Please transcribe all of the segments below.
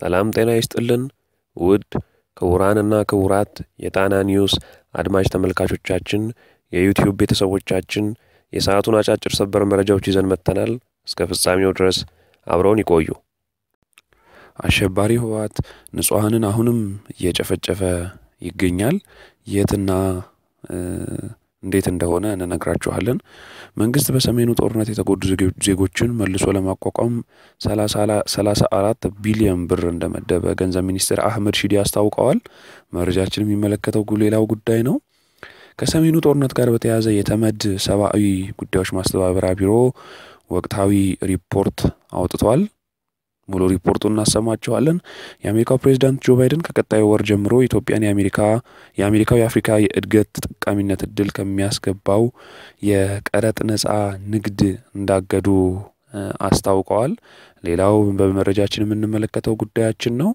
ሰላም ጤና ይስጥልን ውድ ክቡራንና ክቡራት የጣና ኒውስ አድማጭ ተመልካቾቻችን፣ የዩቲዩብ ቤተሰቦቻችን የሰዓቱን አጫጭር ሰበር መረጃዎች ይዘን መጥተናል። እስከ ፍጻሜው ድረስ አብረውን ይቆዩ። አሸባሪ ህወሓት ንጹሐንን አሁንም እየጨፈጨፈ ይገኛል። የትና እንዴት እንደሆነ እንነግራችኋለን። መንግስት በሰሜኑ ጦርነት የተጎዱ ዜጎችን መልሶ ለማቋቋም 34 ቢሊዮን ብር እንደመደበ ገንዘብ ሚኒስትር አህመድ ሺዲ አስታውቀዋል። መረጃችን የሚመለከተው ሌላው ጉዳይ ነው። ከሰሜኑ ጦርነት ጋር በተያያዘ የተመድ ሰብአዊ ጉዳዮች ማስተባበሪያ ቢሮ ወቅታዊ ሪፖርት አውጥቷል። ሙሉ ሪፖርቱን እናሰማቸዋለን። የአሜሪካው ፕሬዚዳንት ጆ ባይደን ከቀጣዩ ወር ጀምሮ ኢትዮጵያን የአሜሪካው የአፍሪካ የእድገት ተጠቃሚነት እድል ከሚያስገባው የቀረጥ ነጻ ንግድ እንዳገዱ አስታውቀዋል። ሌላው በመረጃችን የምንመለከተው ጉዳያችን ነው።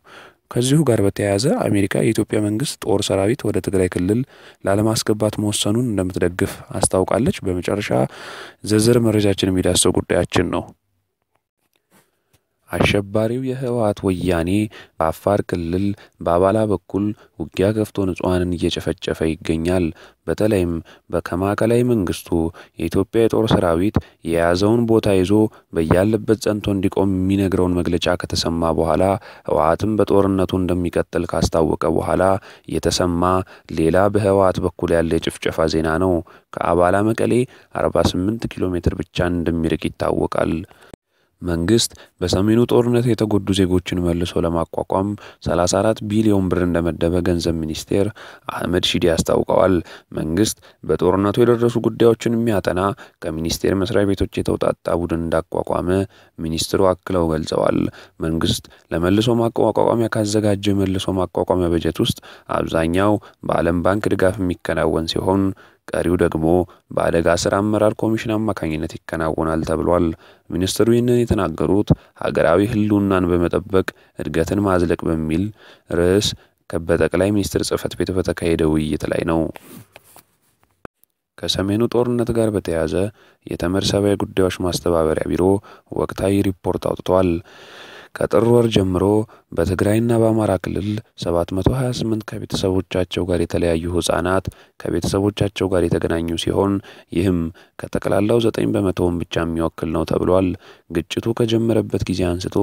ከዚሁ ጋር በተያያዘ አሜሪካ የኢትዮጵያ መንግስት ጦር ሰራዊት ወደ ትግራይ ክልል ላለማስገባት መወሰኑን እንደምትደግፍ አስታውቃለች። በመጨረሻ ዝርዝር መረጃችን የሚዳሰው ጉዳያችን ነው። አሸባሪው የህወሓት ወያኔ በአፋር ክልል በአባላ በኩል ውጊያ ከፍቶ ንጹሐንን እየጨፈጨፈ ይገኛል። በተለይም በከማዕከላዊ መንግስቱ የኢትዮጵያ የጦር ሰራዊት የያዘውን ቦታ ይዞ በያለበት ጸንቶ እንዲቆም የሚነግረውን መግለጫ ከተሰማ በኋላ ህወሓትም በጦርነቱ እንደሚቀጥል ካስታወቀ በኋላ የተሰማ ሌላ በህወሓት በኩል ያለ የጭፍጨፋ ዜና ነው። ከአባላ መቀሌ 48 ኪሎ ሜትር ብቻ እንደሚርቅ ይታወቃል። መንግስት በሰሜኑ ጦርነት የተጎዱ ዜጎችን መልሶ ለማቋቋም 34 ቢሊዮን ብር እንደመደበ ገንዘብ ሚኒስቴር አህመድ ሺዲ አስታውቀዋል። መንግስት በጦርነቱ የደረሱ ጉዳዮችን የሚያጠና ከሚኒስቴር መስሪያ ቤቶች የተውጣጣ ቡድን እንዳቋቋመ ሚኒስትሩ አክለው ገልጸዋል። መንግስት ለመልሶ ማቋቋሚያ ካዘጋጀው የመልሶ ማቋቋሚያ በጀት ውስጥ አብዛኛው በዓለም ባንክ ድጋፍ የሚከናወን ሲሆን ቀሪው ደግሞ በአደጋ ስራ አመራር ኮሚሽን አማካኝነት ይከናወናል ተብሏል። ሚኒስትሩ ይህንን የተናገሩት ሀገራዊ ህልውናን በመጠበቅ እድገትን ማዝለቅ በሚል ርዕስ በጠቅላይ ሚኒስትር ጽህፈት ቤት በተካሄደ ውይይት ላይ ነው። ከሰሜኑ ጦርነት ጋር በተያያዘ የተመድ ሰብአዊ ጉዳዮች ማስተባበሪያ ቢሮ ወቅታዊ ሪፖርት አውጥቷል። ከጥር ወር ጀምሮ በትግራይና በአማራ ክልል 728 ከቤተሰቦቻቸው ጋር የተለያዩ ህጻናት ከቤተሰቦቻቸው ጋር የተገናኙ ሲሆን ይህም ከጠቅላላው 9 በመቶውን ብቻ የሚወክል ነው ተብሏል። ግጭቱ ከጀመረበት ጊዜ አንስቶ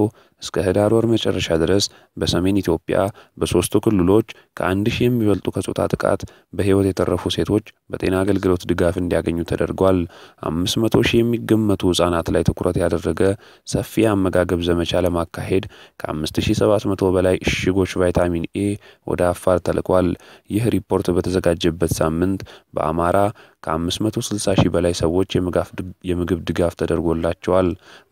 እስከ ህዳር ወር መጨረሻ ድረስ በሰሜን ኢትዮጵያ በሦስቱ ክልሎች ከአንድ ሺህ የሚበልጡ ከጾታ ጥቃት በሕይወት የተረፉ ሴቶች በጤና አገልግሎት ድጋፍ እንዲያገኙ ተደርጓል። አምስት መቶ ሺህ የሚገመቱ ሕጻናት ላይ ትኩረት ያደረገ ሰፊ የአመጋገብ ዘመቻ ለማካሄድ ከ መቶ በላይ እሽጎች ቫይታሚን ኤ ወደ አፋር ተልኳል። ይህ ሪፖርት በተዘጋጀበት ሳምንት በአማራ ከ560 ሺህ በላይ ሰዎች የምግብ ድጋፍ ተደርጎላቸዋል።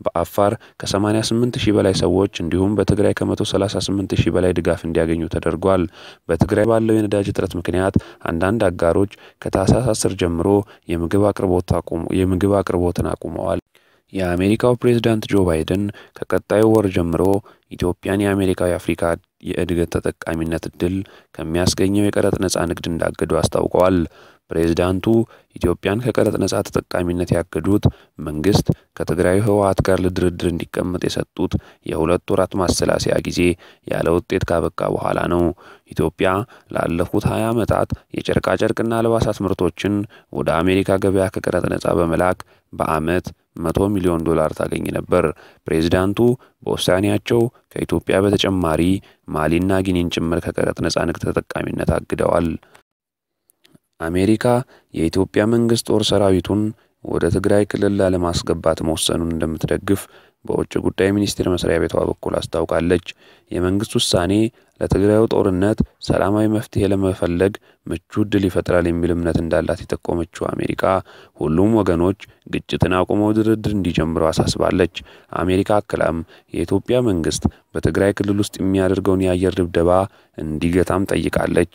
በአፋር ከ88 ሺህ በላይ ሰዎች ሰዎች እንዲሁም በትግራይ ከ138 ሺህ በላይ ድጋፍ እንዲያገኙ ተደርጓል። በትግራይ ባለው የነዳጅ እጥረት ምክንያት አንዳንድ አጋሮች ከታህሳስ 10 ጀምሮ የምግብ አቅርቦትን አቁመዋል። የአሜሪካው ፕሬዝዳንት ጆ ባይደን ከቀጣዩ ወር ጀምሮ ኢትዮጵያን የአሜሪካ የአፍሪካ የእድገት ተጠቃሚነት እድል ከሚያስገኘው የቀረጥ ነጻ ንግድ እንዳገዱ አስታውቀዋል። ፕሬዚዳንቱ ኢትዮጵያን ከቀረጥ ነጻ ተጠቃሚነት ያገዱት መንግስት ከትግራዩ ህወሓት ጋር ለድርድር እንዲቀመጥ የሰጡት የሁለት ወራት ማሰላሰያ ጊዜ ያለ ውጤት ካበቃ በኋላ ነው። ኢትዮጵያ ላለፉት 20 ዓመታት የጨርቃጨርቅና አልባሳት ምርቶችን ወደ አሜሪካ ገበያ ከቀረጥ ነጻ በመላክ በአመት መቶ ሚሊዮን ዶላር ታገኝ ነበር። ፕሬዚዳንቱ በውሳኔያቸው ከኢትዮጵያ በተጨማሪ ማሊና ጊኒን ጭምር ከቀረጥ ነጻ ንግድ ተጠቃሚነት አግደዋል። አሜሪካ የኢትዮጵያ መንግሥት ጦር ሰራዊቱን ወደ ትግራይ ክልል ላለማስገባት መወሰኑን እንደምትደግፍ በውጭ ጉዳይ ሚኒስቴር መስሪያ ቤቷ በኩል አስታውቃለች። የመንግሥት ውሳኔ ለትግራዩ ጦርነት ሰላማዊ መፍትሄ ለመፈለግ ምቹ ዕድል ይፈጥራል የሚል እምነት እንዳላት የጠቆመችው አሜሪካ ሁሉም ወገኖች ግጭትን አቁመው ድርድር እንዲጀምሩ አሳስባለች። አሜሪካ አክላም የኢትዮጵያ መንግሥት በትግራይ ክልል ውስጥ የሚያደርገውን የአየር ድብደባ እንዲገታም ጠይቃለች።